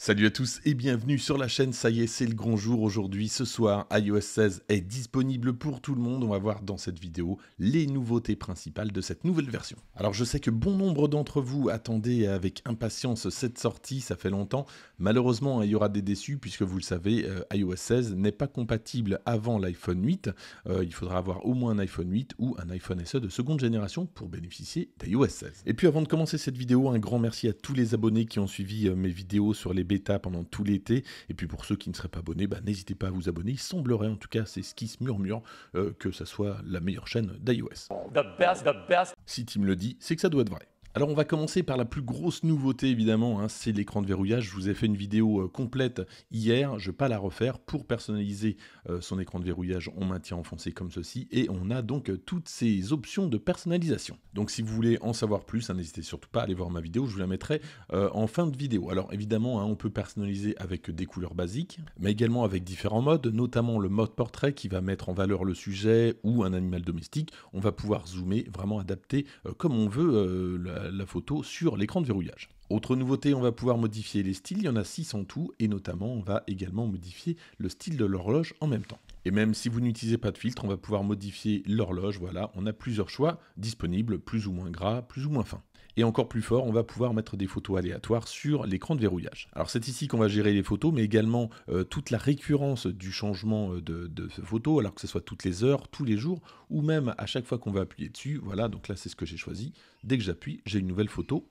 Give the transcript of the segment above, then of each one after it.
Salut à tous et bienvenue sur la chaîne, ça y est, c'est le grand jour aujourd'hui, ce soir iOS 16 est disponible pour tout le monde, on va voir dans cette vidéo les nouveautés principales de cette nouvelle version. Alors je sais que bon nombre d'entre vous attendaient avec impatience cette sortie, ça fait longtemps, malheureusement il y aura des déçus puisque vous le savez, euh, iOS 16 n'est pas compatible avant l'iPhone 8, euh, il faudra avoir au moins un iPhone 8 ou un iPhone SE de seconde génération pour bénéficier d'iOS 16. Et puis avant de commencer cette vidéo, un grand merci à tous les abonnés qui ont suivi euh, mes vidéos sur les bêta pendant tout l'été. Et puis pour ceux qui ne seraient pas abonnés, bah, n'hésitez pas à vous abonner. Il semblerait, en tout cas, c'est ce qui se murmure, euh, que ça soit la meilleure chaîne d'iOS. Si Tim le dit, c'est que ça doit être vrai. Alors on va commencer par la plus grosse nouveauté évidemment, hein, c'est l'écran de verrouillage. Je vous ai fait une vidéo euh, complète hier, je ne vais pas la refaire. Pour personnaliser euh, son écran de verrouillage, on maintient enfoncé comme ceci et on a donc euh, toutes ces options de personnalisation. Donc si vous voulez en savoir plus, hein, n'hésitez surtout pas à aller voir ma vidéo, je vous la mettrai en fin de vidéo. Alors évidemment, hein, on peut personnaliser avec des couleurs basiques, mais également avec différents modes, notamment le mode portrait qui va mettre en valeur le sujet ou un animal domestique. On va pouvoir zoomer, vraiment adapter comme on veut la euh, la, photo sur l'écran de verrouillage. Autre nouveauté, on va pouvoir modifier les styles, il y en a 6 en tout, et notamment on va également modifier le style de l'horloge en même temps. Et même si vous n'utilisez pas de filtre, on va pouvoir modifier l'horloge, voilà, on a plusieurs choix disponibles, plus ou moins gras, plus ou moins fin. Et encore plus fort, on va pouvoir mettre des photos aléatoires sur l'écran de verrouillage. Alors c'est ici qu'on va gérer les photos, mais également euh, toute la récurrence du changement euh, de, de photo, alors que ce soit toutes les heures, tous les jours, ou même à chaque fois qu'on va appuyer dessus. Voilà, donc là c'est ce que j'ai choisi. Dès que j'appuie, j'ai une nouvelle photo.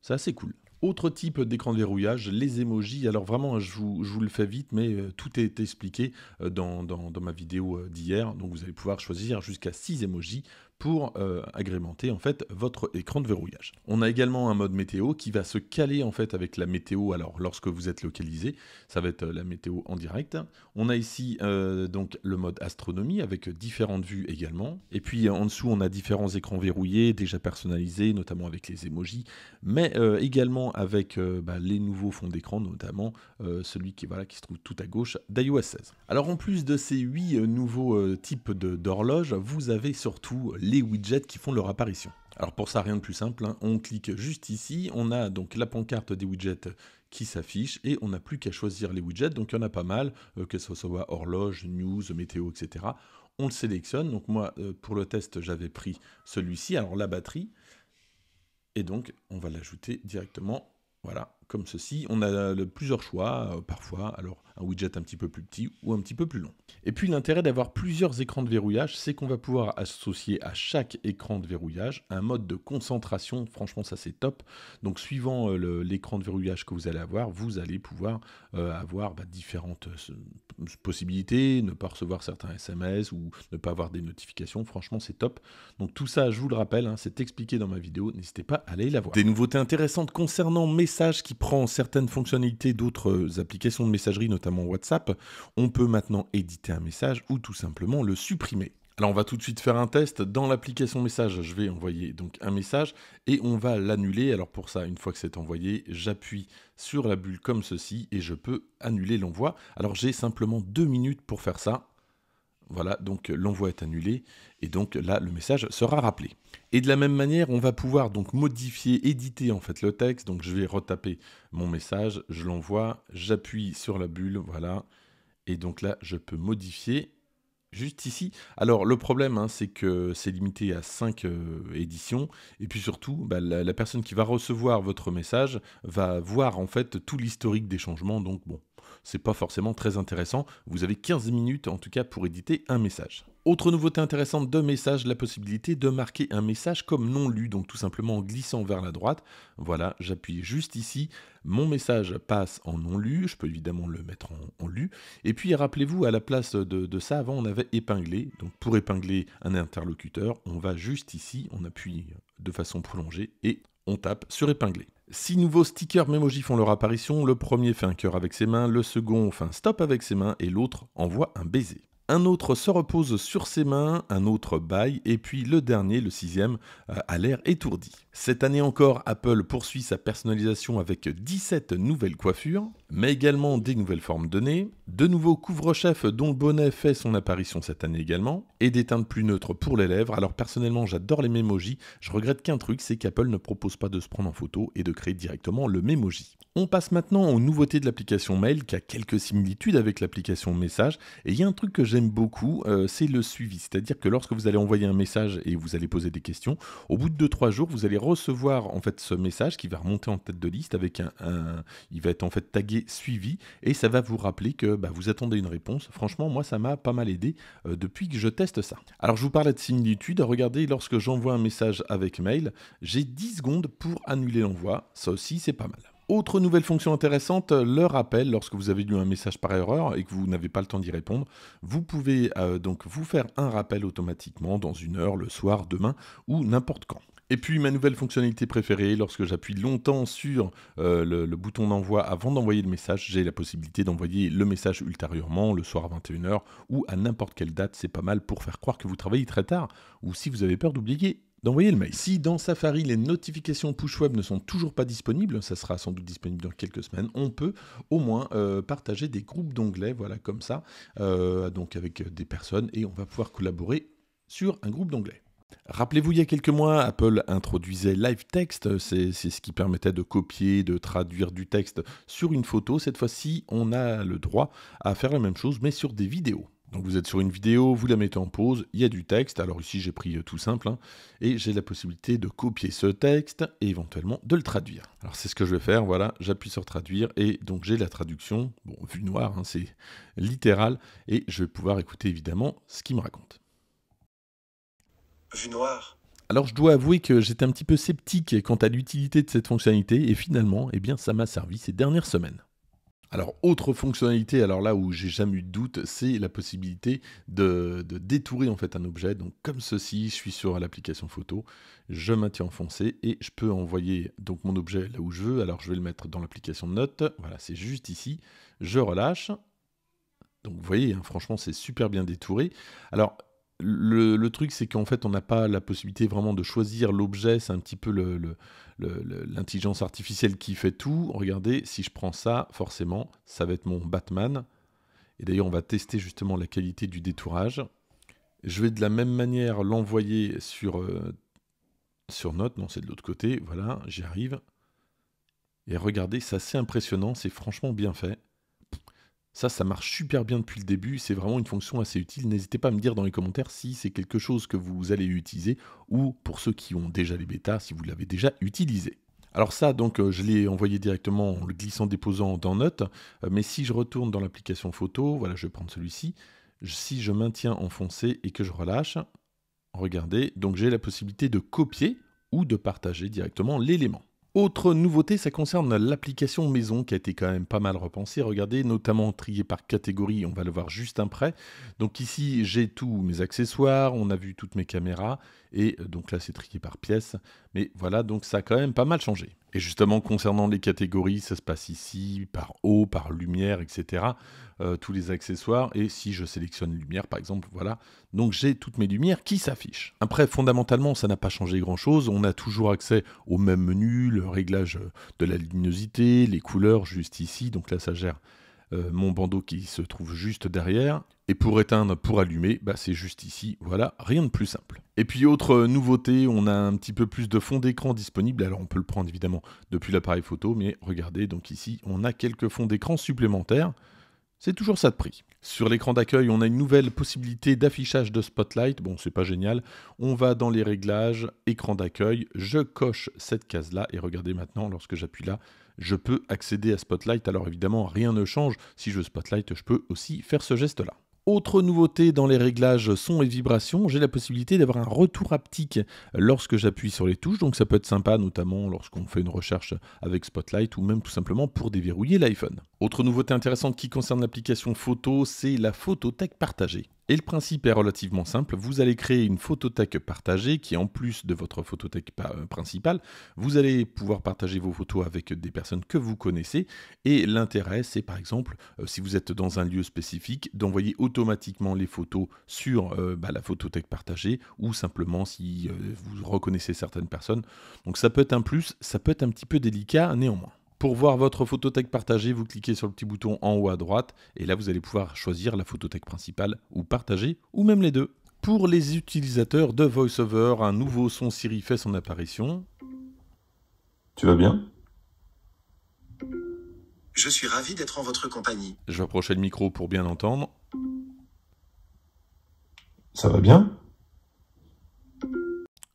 C'est assez cool. Autre type d'écran de verrouillage, les emojis. Alors vraiment, je vous, le fais vite, mais euh, tout est expliqué dans, dans ma vidéo d'hier. Donc vous allez pouvoir choisir jusqu'à 6 emojis pour euh, agrémenter en fait votre écran de verrouillage. On a également un mode météo qui va se caler en fait avec la météo. Alors lorsque vous êtes localisé, ça va être euh, la météo en direct. On a ici euh, donc le mode astronomie avec différentes vues également. Et puis en dessous, on a différents écrans verrouillés déjà personnalisés, notamment avec les emojis, mais également avec bah, les nouveaux fonds d'écran, notamment celui qui voilà qui se trouve tout à gauche d'iOS 16. Alors en plus de ces huit nouveaux types d'horloges, vous avez surtout les widgets qui font leur apparition. Alors pour ça, rien de plus simple, hein. on clique juste ici, on a donc la pancarte des widgets qui s'affiche et on n'a plus qu'à choisir les widgets, donc il y en a pas mal, euh, que ce soit horloge, news, météo, etc. On le sélectionne, donc moi euh, pour le test j'avais pris celui-ci, alors la batterie, et donc on va l'ajouter directement voilà, comme ceci, on a plusieurs choix, euh, parfois, alors un widget un petit peu plus petit ou un petit peu plus long. Et puis l'intérêt d'avoir plusieurs écrans de verrouillage, c'est qu'on va pouvoir associer à chaque écran de verrouillage un mode de concentration, franchement ça c'est top. Donc suivant euh, l'écran de verrouillage que vous allez avoir, vous allez pouvoir euh, avoir bah, différentes possibilité, ne pas recevoir certains SMS ou ne pas avoir des notifications, franchement c'est top. Donc tout ça, je vous le rappelle, hein, c'est expliqué dans ma vidéo, n'hésitez pas à aller la voir. Des nouveautés intéressantes concernant Message qui prend certaines fonctionnalités d'autres euh, applications de messagerie, notamment WhatsApp, on peut maintenant éditer un message ou tout simplement le supprimer. Alors on va tout de suite faire un test. Dans l'application message, je vais envoyer donc un message et on va l'annuler. Alors pour ça, une fois que c'est envoyé, j'appuie sur la bulle comme ceci et je peux annuler l'envoi. Alors j'ai simplement deux minutes pour faire ça. Voilà, donc l'envoi est annulé et donc là le message sera rappelé. Et de la même manière, on va pouvoir donc modifier, éditer en fait le texte. Donc je vais retaper mon message, je l'envoie, j'appuie sur la bulle, voilà. Et donc là, je peux modifier Juste ici. Alors le problème, hein, c'est que c'est limité à 5 euh, éditions. Et puis surtout, bah, la, personne qui va recevoir votre message va voir en fait tout l'historique des changements. Donc bon, c'est pas forcément très intéressant. Vous avez 15 minutes en tout cas pour éditer un message. Autre nouveauté intéressante de message, la possibilité de marquer un message comme non lu, donc tout simplement en glissant vers la droite. Voilà, j'appuie juste ici, mon message passe en non lu, je peux évidemment le mettre en, lu. Et puis rappelez-vous, à la place de, de, ça, avant on avait épinglé, donc pour épingler un interlocuteur, on va juste ici, on appuie de façon prolongée et on tape sur épinglé. Six nouveaux stickers Memoji font leur apparition, le premier fait un cœur avec ses mains, le second fait un stop avec ses mains et l'autre envoie un baiser. Un autre se repose sur ses mains, un autre baille et puis le dernier, le sixième, euh, a l'air étourdi. Cette année encore, Apple poursuit sa personnalisation avec 17 nouvelles coiffures, mais également des nouvelles formes de nez. De nouveaux couvre-chefs dont le Bonnet fait son apparition cette année également, et des teintes plus neutres pour les lèvres. Alors personnellement, j'adore les mémojis. Je regrette qu'un truc, c'est qu'Apple ne propose pas de se prendre en photo et de créer directement le mémoji. On passe maintenant aux nouveautés de l'application Mail, qui a quelques similitudes avec l'application Message. Et il y a un truc que j'aime beaucoup, euh, c'est le suivi. C'est-à-dire que lorsque vous allez envoyer un message et vous allez poser des questions, au bout de 2-3 jours, vous allez recevoir en fait ce message qui va remonter en tête de liste avec un, il va être en fait tagué suivi et ça va vous rappeler que bah, vous attendez une réponse. Franchement, moi ça m'a pas mal aidé euh, depuis que je teste ça. Alors je vous parlais de similitude. Regardez, lorsque j'envoie un message avec mail, j'ai 10 secondes pour annuler l'envoi. Ça aussi c'est pas mal. Autre nouvelle fonction intéressante, le rappel, lorsque vous avez lu un message par erreur et que vous n'avez pas le temps d'y répondre, vous pouvez euh, donc vous faire un rappel automatiquement dans une heure, le soir, demain ou n'importe quand. Et puis ma nouvelle fonctionnalité préférée, lorsque j'appuie longtemps sur euh, le, bouton d'envoi avant d'envoyer le message, j'ai la possibilité d'envoyer le message ultérieurement, le soir à 21h ou à n'importe quelle date, c'est pas mal pour faire croire que vous travaillez très tard ou si vous avez peur d'oublier d'envoyer le mail. Si dans Safari les notifications push web ne sont toujours pas disponibles, ça sera sans doute disponible dans quelques semaines, on peut au moins euh, partager des groupes d'onglets, voilà comme ça, euh, donc avec des personnes et on va pouvoir collaborer sur un groupe d'onglets. Rappelez-vous, il y a quelques mois, Apple introduisait Live Text, c'est ce qui permettait de copier, de traduire du texte sur une photo. Cette fois-ci, on a le droit à faire la même chose, mais sur des vidéos. Donc vous êtes sur une vidéo, vous la mettez en pause, il y a du texte, alors ici j'ai pris euh, tout simple, hein, et j'ai la possibilité de copier ce texte et éventuellement de le traduire. Alors c'est ce que je vais faire, voilà, j'appuie sur traduire, et donc j'ai la traduction, bon, vue noire, hein, c'est littéral, et je vais pouvoir écouter évidemment ce qu'il me raconte vue noire. Alors je dois avouer que j'étais un petit peu sceptique quant à l'utilité de cette fonctionnalité et finalement, eh bien, ça m'a servi ces dernières semaines. Alors, autre fonctionnalité, alors là où j'ai jamais eu de doute, c'est la possibilité de, détourer en fait un objet. Donc, comme ceci, je suis sur l'application photo, je maintiens enfoncé et je peux envoyer donc mon objet là où je veux. Alors, je vais le mettre dans l'application de notes. Voilà, c'est juste ici. Je relâche. Donc, vous voyez, hein, franchement, c'est super bien détouré. Alors, le, truc, c'est qu'en fait, on n'a pas la possibilité vraiment de choisir l'objet. C'est un petit peu l'intelligence artificielle qui fait tout. Regardez, si je prends ça, forcément, ça va être mon Batman. Et d'ailleurs, on va tester justement la qualité du détourage. Je vais de la même manière l'envoyer sur, euh, sur Note. Non, c'est de l'autre côté. Voilà, j'y arrive. Et regardez, c'est assez impressionnant. C'est franchement bien fait. Ça, ça marche super bien depuis le début, c'est vraiment une fonction assez utile. N'hésitez pas à me dire dans les commentaires si c'est quelque chose que vous allez utiliser ou pour ceux qui ont déjà les bêtas, si vous l'avez déjà utilisé. Alors ça, donc, euh, je l'ai envoyé directement en le glissant-déposant dans Note, euh, mais si je retourne dans l'application photo, voilà, je vais prendre celui-ci, si je maintiens enfoncé et que je relâche, regardez, donc j'ai la possibilité de copier ou de partager directement l'élément. Autre nouveauté, ça concerne l'application maison qui a été quand même pas mal repensée. Regardez, notamment trié par catégorie, on va le voir juste après. Donc ici, j'ai tous mes accessoires, on a vu toutes mes caméras, et donc là, c'est trié par pièce. Mais voilà, donc ça a quand même pas mal changé. Et justement, concernant les catégories, ça se passe ici, par eau, par lumière, etc. Euh, tous les accessoires, et si je sélectionne lumière par exemple, voilà. Donc j'ai toutes mes lumières qui s'affichent. Après, fondamentalement, ça n'a pas changé grand-chose, on a toujours accès au même menu, le réglage euh, de la luminosité, les couleurs juste ici, donc là ça gère euh, mon bandeau qui se trouve juste derrière. Et pour éteindre, pour allumer, bah, c'est juste ici. Voilà, rien de plus simple. Et puis autre nouveauté, on a un petit peu plus de fond d'écran disponible. Alors on peut le prendre évidemment depuis l'appareil photo, mais regardez, donc ici on a quelques fonds d'écran supplémentaires. C'est toujours ça de prix. Sur l'écran d'accueil, on a une nouvelle possibilité d'affichage de spotlight. Bon, c'est pas génial. On va dans les réglages, écran d'accueil, je coche cette case-là et regardez maintenant, lorsque j'appuie là, je peux accéder à Spotlight. Alors évidemment, rien ne change. Si je veux Spotlight, je peux aussi faire ce geste-là. Autre nouveauté dans les réglages son et vibrations, j'ai la possibilité d'avoir un retour haptique lorsque j'appuie sur les touches, donc ça peut être sympa notamment lorsqu'on fait une recherche avec Spotlight ou même tout simplement pour déverrouiller l'iPhone. Autre nouveauté intéressante qui concerne l'application photo, c'est la photothèque partagée. Et le principe est relativement simple, vous allez créer une photothèque partagée qui en plus de votre photothèque euh, principale, vous allez pouvoir partager vos photos avec des personnes que vous connaissez et l'intérêt c'est par exemple euh, si vous êtes dans un lieu spécifique d'envoyer automatiquement les photos sur euh, bah, la photothèque partagée ou simplement si vous reconnaissez certaines personnes. Donc ça peut être un plus, ça peut être un petit peu délicat néanmoins. Pour voir votre photothèque partagée, vous cliquez sur le petit bouton en haut à droite et là vous allez pouvoir choisir la photothèque principale ou partager ou même les deux. Pour les utilisateurs de VoiceOver, un nouveau son Siri fait son apparition. Tu vas bien Je suis ravi d'être en votre compagnie. Je vais approcher le micro pour bien entendre. Ça va bien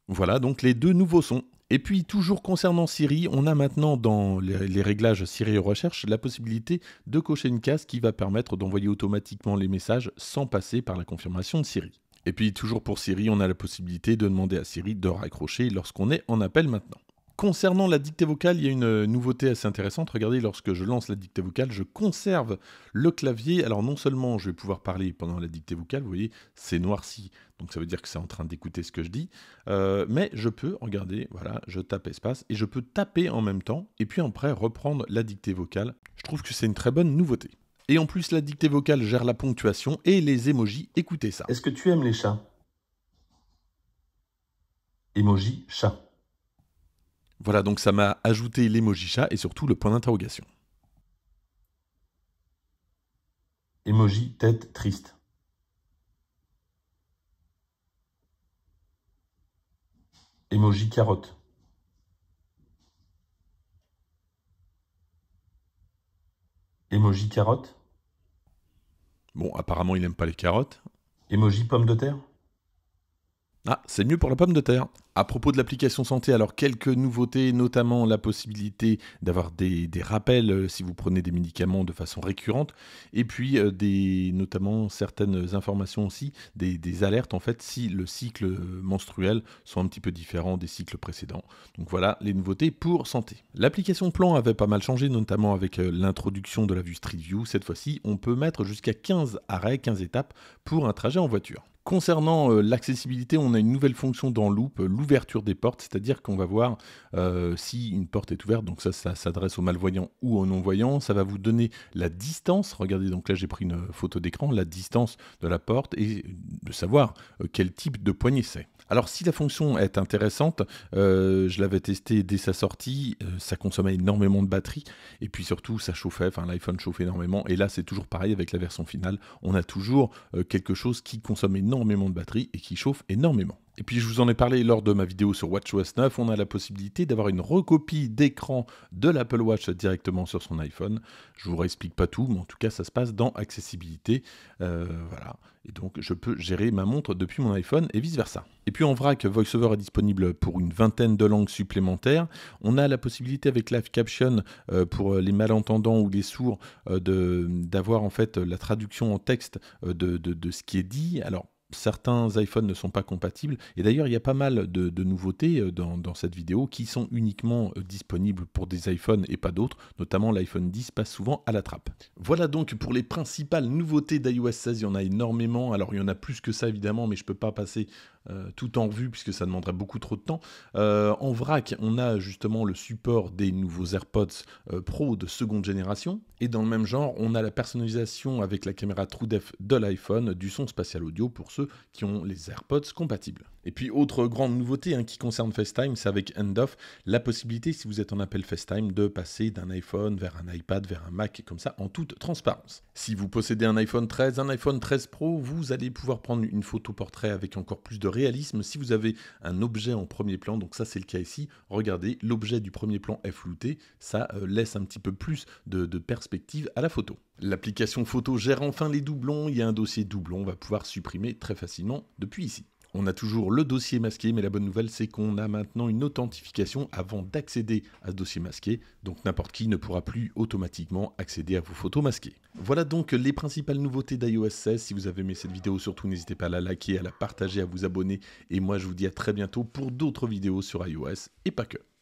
Voilà donc les deux nouveaux sons. Et puis, toujours concernant Siri, on a maintenant dans les, réglages Siri Recherche la possibilité de cocher une case qui va permettre d'envoyer automatiquement les messages sans passer par la confirmation de Siri. Et puis, toujours pour Siri, on a la possibilité de demander à Siri de raccrocher lorsqu'on est en appel maintenant. Concernant la dictée vocale, il y a une euh, nouveauté assez intéressante. Regardez, lorsque je lance la dictée vocale, je conserve le clavier. Alors non seulement je vais pouvoir parler pendant la dictée vocale, vous voyez, c'est noirci, donc ça veut dire que c'est en train d'écouter ce que je dis, euh, mais je peux, regardez, voilà, je tape espace, et je peux taper en même temps, et puis après reprendre la dictée vocale. Je trouve que c'est une très bonne nouveauté. Et en plus, la dictée vocale gère la ponctuation et les émojis, écoutez ça. Est-ce que tu aimes les chats Émoji, chat. Voilà, donc ça m'a ajouté l'emoji chat et surtout le point d'interrogation. Emoji tête triste. Emoji carotte. Emoji carotte. Bon, apparemment il n'aime pas les carottes. Emoji pomme de terre. Ah, c'est mieux pour la pomme de terre. À propos de l'application santé, alors quelques nouveautés, notamment la possibilité d'avoir des, rappels euh, si vous prenez des médicaments de façon récurrente, et puis euh, des, notamment certaines informations aussi, des, des alertes en fait si le cycle menstruel sont un petit peu différents des cycles précédents. Donc voilà les nouveautés pour santé. L'application plan avait pas mal changé, notamment avec euh, l'introduction de la vue Street View. Cette fois-ci, on peut mettre jusqu'à 15 arrêts, 15 étapes pour un trajet en voiture. Concernant euh, l'accessibilité, on a une nouvelle fonction dans Loop, euh, l'ouverture des portes, c'est-à-dire qu'on va voir euh, si une porte est ouverte, donc ça, ça s'adresse aux malvoyants ou aux non-voyants, ça va vous donner la distance, regardez donc là j'ai pris une photo d'écran, la distance de la porte et de savoir quel type de poignée c'est. Alors si la fonction est intéressante, euh, je l'avais testé dès sa sortie, euh, ça consommait énormément de batterie et puis surtout ça chauffait, enfin l'iPhone chauffe énormément et là c'est toujours pareil avec la version finale, on a toujours euh, quelque chose qui consomme énormément de batterie et qui chauffe énormément. Et puis je vous en ai parlé lors de ma vidéo sur WatchOS 9, on a la possibilité d'avoir une recopie d'écran de l'Apple Watch directement sur son iPhone. Je ne vous réexplique pas tout, mais en tout cas ça se passe dans accessibilité. Euh, voilà. Et donc je peux gérer ma montre depuis mon iPhone et vice-versa. Et puis en vrac, VoiceOver est disponible pour une vingtaine de langues supplémentaires. On a la possibilité avec Live Caption euh, pour les malentendants ou les sourds euh, d'avoir en fait la traduction en texte de, de ce qui est dit. Alors certains iPhones ne sont pas compatibles. Et d'ailleurs, il y a pas mal de, nouveautés euh, dans, cette vidéo qui sont uniquement euh, disponibles pour des iPhones et pas d'autres. Notamment, l'iPhone 10 passe souvent à la trappe. Voilà donc pour les principales nouveautés d'iOS 16. Il y en a énormément. Alors, il y en a plus que ça, évidemment, mais je ne peux pas passer euh, tout en vue, puisque ça demanderait beaucoup trop de temps. Euh, en vrac, on a justement le support des nouveaux AirPods euh, Pro de seconde génération. Et dans le même genre, on a la personnalisation avec la caméra TrueDepth de l'iPhone du son spatial audio pour ceux qui ont les AirPods compatibles. Et puis, autre grande nouveauté hein, qui concerne FaceTime, c'est avec Endoff la possibilité, si vous êtes en appel FaceTime, de passer d'un iPhone vers un iPad, vers un Mac, comme ça, en toute transparence. Si vous possédez un iPhone 13, un iPhone 13 Pro, vous allez pouvoir prendre une photo portrait avec encore plus de réalisme si vous avez un objet en premier plan. Donc, ça, c'est le cas ici. Regardez, l'objet du premier plan est flouté. Ça euh, laisse un petit peu plus de, de perspective à la photo. L'application photo gère enfin les doublons. Il y a un dossier doublon, on va pouvoir supprimer très facilement depuis ici on a toujours le dossier masqué, mais la bonne nouvelle, c'est qu'on a maintenant une authentification avant d'accéder à ce dossier masqué, donc n'importe qui ne pourra plus automatiquement accéder à vos photos masquées. Voilà donc les principales nouveautés d'iOS 16. Si vous avez aimé cette vidéo, surtout n'hésitez pas à la liker, à la partager, à vous abonner, et moi je vous dis à très bientôt pour d'autres vidéos sur iOS et pas que.